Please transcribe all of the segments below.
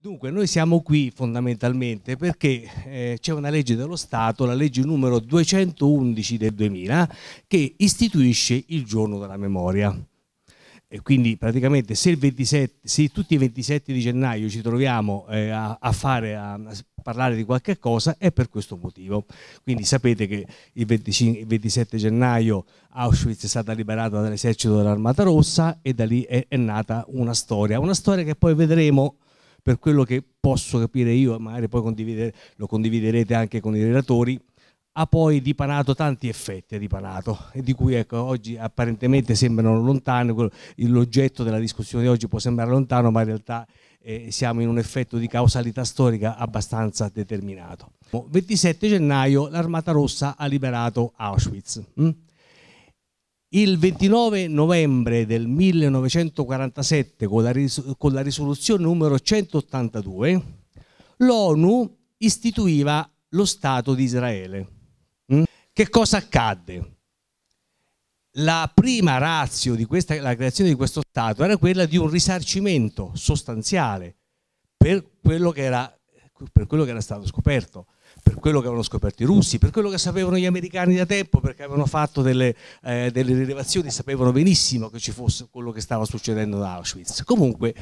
Dunque, noi siamo qui fondamentalmente perché eh, c'è una legge dello Stato, la legge numero 211 del 2000, che istituisce il giorno della memoria. E quindi praticamente se, 27, se tutti i 27 di gennaio ci troviamo eh, a, a, fare, a, a, parlare di qualche cosa è per questo motivo. Quindi sapete che il, 25, il 27 gennaio Auschwitz è stata liberata dall'esercito dell'Armata Rossa e da lì è, è nata una storia, una storia che poi vedremo per quello che posso capire io, magari poi lo condividerete anche con i relatori, ha poi dipanato tanti effetti, ha dipanato, di cui ecco, oggi apparentemente sembrano lontani, l'oggetto della discussione di oggi può sembrare lontano, ma in realtà eh, siamo in un effetto di causalità storica abbastanza determinato. 27 boh, gennaio l'Armata Rossa ha liberato Auschwitz. Hm? Il 29 novembre del 1947, con la, ris con la risoluzione numero 182, l'ONU istituiva lo Stato di Israele. Mm? Che cosa accadde? La prima razio di questa, la creazione di questo Stato era quella di un risarcimento sostanziale per quello che era, quello che era stato scoperto per quello che avevano scoperto i russi, per quello che sapevano gli americani da tempo, perché avevano fatto delle, eh, delle rilevazioni, sapevano benissimo che ci fosse quello che stava succedendo ad Auschwitz. Comunque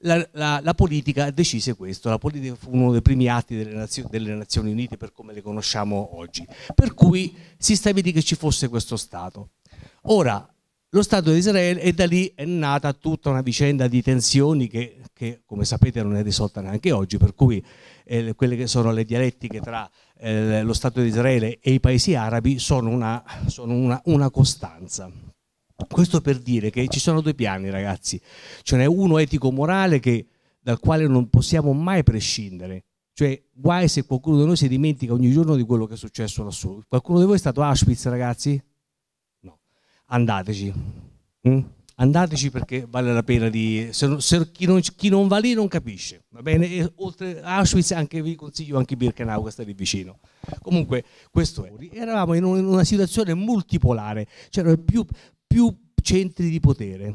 la, la, la politica decise questo, la politica fu uno dei primi atti delle Nazioni, delle Nazioni Unite per come le conosciamo oggi, per cui si stabilì che ci fosse questo Stato. Ora, lo Stato di Israele e da lì è nata tutta una vicenda di tensioni che, che come sapete non è risolta neanche oggi, per cui eh, quelle che sono le dialettiche tra eh, lo Stato di Israele e i paesi arabi sono, una, sono una, una costanza. Questo per dire che ci sono due piani ragazzi, ce n'è uno etico-morale dal quale non possiamo mai prescindere, cioè guai se qualcuno di noi si dimentica ogni giorno di quello che è successo lassù. Qualcuno di voi è stato a Auschwitz ragazzi? andateci. Mm? Andateci perché vale la pena di... Se, se, chi, non, chi, non, va lì non capisce, va bene? E oltre a Auschwitz anche, vi consiglio anche Birkenau, che sta lì vicino. Comunque, questo è. Eravamo in, una situazione multipolare, c'erano più, più centri di potere.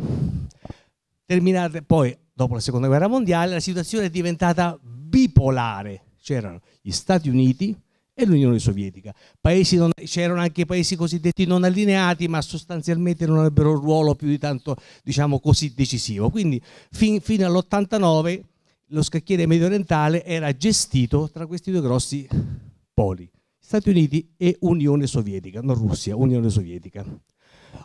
Terminate poi, dopo la Seconda Guerra Mondiale, la situazione è diventata bipolare. C'erano gli Stati Uniti, e l'Unione Sovietica. Non, c'erano anche paesi cosiddetti non allineati, ma sostanzialmente non avrebbero un ruolo più di tanto, diciamo così, decisivo. Quindi fin, fino all'89 lo scacchiere medio orientale era gestito tra questi due grossi poli, Stati Uniti e Unione Sovietica, non Russia, Unione Sovietica.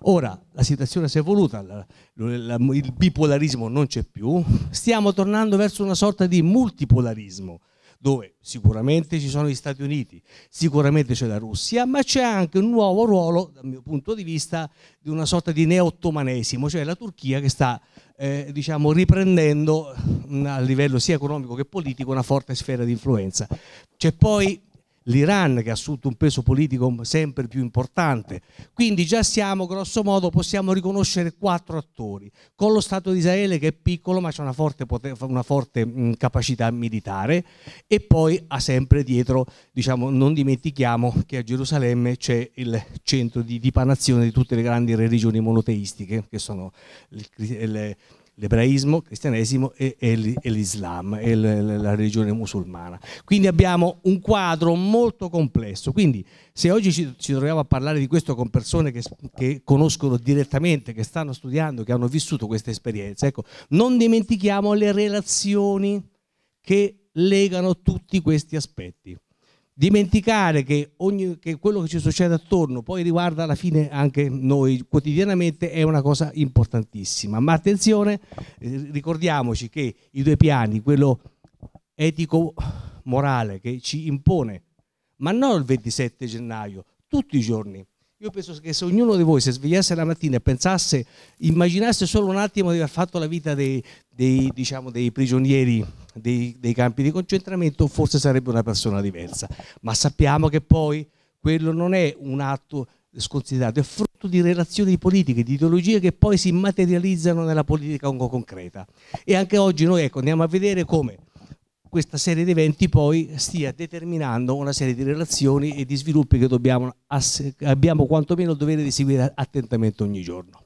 Ora la situazione si è evoluta, il bipolarismo non c'è più, stiamo tornando verso una sorta di multipolarismo dove sicuramente ci sono gli Stati Uniti, sicuramente c'è la Russia, ma c'è anche un nuovo ruolo, dal mio punto di vista, di una sorta di neo-ottomanesimo, cioè la Turchia che sta eh, diciamo, riprendendo mm, a livello sia economico che politico una forte sfera di influenza. C'è poi l'Iran che ha assunto un peso politico sempre più importante. Quindi già siamo, grosso modo, possiamo riconoscere quattro attori, con lo Stato di Israele che è piccolo ma ha una forte, una forte mh, capacità militare e poi ha sempre dietro, diciamo, non dimentichiamo che a Gerusalemme c'è il centro di dipanazione di tutte le grandi religioni monoteistiche, che sono il, il l'ebraismo, il cristianesimo e, e, e l'islam e l, la religione musulmana. Quindi abbiamo un quadro molto complesso. Quindi se oggi ci, ci troviamo a parlare di questo con persone che, che, conoscono direttamente, che stanno studiando, che hanno vissuto questa esperienza, ecco, non dimentichiamo le relazioni che legano tutti questi aspetti dimenticare che, ogni, che, quello che ci succede attorno poi riguarda alla fine anche noi quotidianamente è una cosa importantissima. Ma attenzione, eh, ricordiamoci che i due piani, quello etico-morale che ci impone, ma non il 27 gennaio, tutti i giorni, io penso che se ognuno di voi si svegliasse la mattina e pensasse, immaginasse solo un attimo di aver fatto la vita dei, dei, diciamo, dei prigionieri dei, dei, campi di concentramento, forse sarebbe una persona diversa. Ma sappiamo che poi quello non è un atto sconsiderato, è frutto di relazioni politiche, di ideologie che poi si materializzano nella politica concreta. E anche oggi noi ecco, andiamo a vedere come questa serie di eventi poi stia determinando una serie di relazioni e di sviluppi che dobbiamo, abbiamo quantomeno il dovere di seguire attentamente ogni giorno.